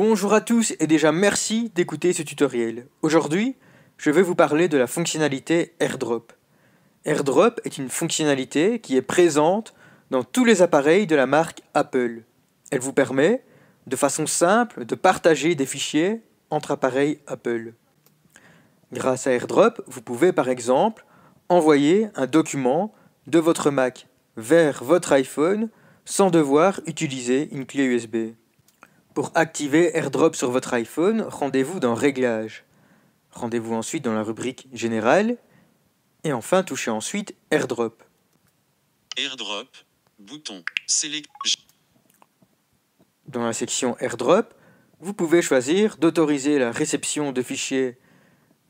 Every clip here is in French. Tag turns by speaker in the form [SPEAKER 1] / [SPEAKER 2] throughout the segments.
[SPEAKER 1] Bonjour à tous et déjà merci d'écouter ce tutoriel. Aujourd'hui, je vais vous parler de la fonctionnalité AirDrop. AirDrop est une fonctionnalité qui est présente dans tous les appareils de la marque Apple. Elle vous permet, de façon simple, de partager des fichiers entre appareils Apple. Grâce à AirDrop, vous pouvez par exemple envoyer un document de votre Mac vers votre iPhone sans devoir utiliser une clé USB. Pour activer AirDrop sur votre iPhone, rendez-vous dans Réglages. Rendez-vous ensuite dans la rubrique Générale. Et enfin, touchez ensuite AirDrop.
[SPEAKER 2] AirDrop, bouton,
[SPEAKER 1] Dans la section AirDrop, vous pouvez choisir d'autoriser la réception de fichiers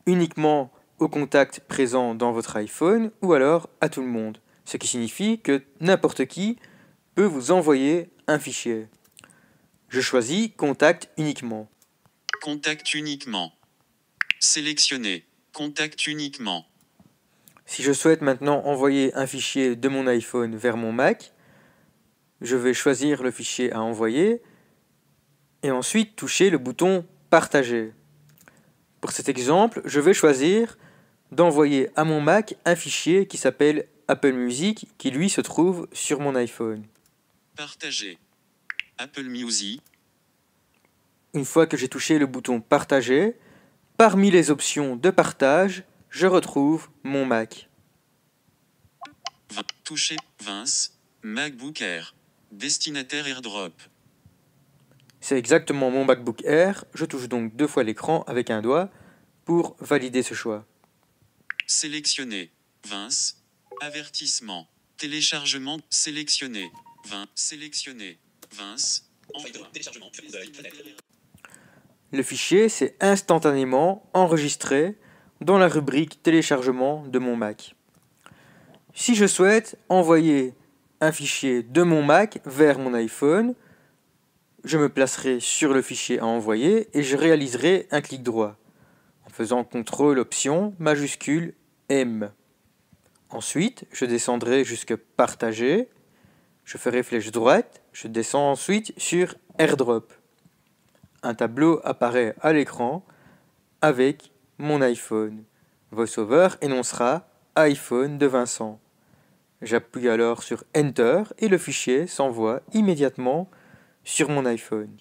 [SPEAKER 1] uniquement aux contacts présents dans votre iPhone ou alors à tout le monde, ce qui signifie que n'importe qui peut vous envoyer un fichier. Je choisis Contact uniquement.
[SPEAKER 2] Contact uniquement. Sélectionner. Contact uniquement.
[SPEAKER 1] Si je souhaite maintenant envoyer un fichier de mon iPhone vers mon Mac, je vais choisir le fichier à envoyer et ensuite toucher le bouton Partager. Pour cet exemple, je vais choisir d'envoyer à mon Mac un fichier qui s'appelle Apple Music qui lui se trouve sur mon iPhone.
[SPEAKER 2] Partager. Apple Music.
[SPEAKER 1] Une fois que j'ai touché le bouton Partager, parmi les options de partage, je retrouve mon Mac.
[SPEAKER 2] Toucher Vince, MacBook Air, destinataire AirDrop.
[SPEAKER 1] C'est exactement mon MacBook Air, je touche donc deux fois l'écran avec un doigt pour valider ce choix.
[SPEAKER 2] Sélectionner, Vince, avertissement, téléchargement, sélectionner, 20, sélectionner
[SPEAKER 1] le fichier s'est instantanément enregistré dans la rubrique téléchargement de mon Mac. Si je souhaite envoyer un fichier de mon Mac vers mon iPhone, je me placerai sur le fichier à envoyer et je réaliserai un clic droit en faisant CTRL option majuscule M. Ensuite, je descendrai jusque partager je fais « flèche droite, je descends ensuite sur AirDrop. Un tableau apparaît à l'écran avec mon iPhone. VoiceOver énoncera iPhone de Vincent. J'appuie alors sur Enter et le fichier s'envoie immédiatement sur mon iPhone.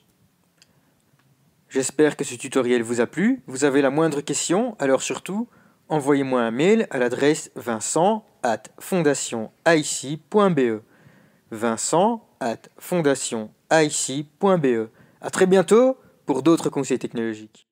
[SPEAKER 1] J'espère que ce tutoriel vous a plu. Vous avez la moindre question, alors surtout, envoyez-moi un mail à l'adresse vincent at vincent at fondationaic.be. À très bientôt pour d'autres conseils technologiques.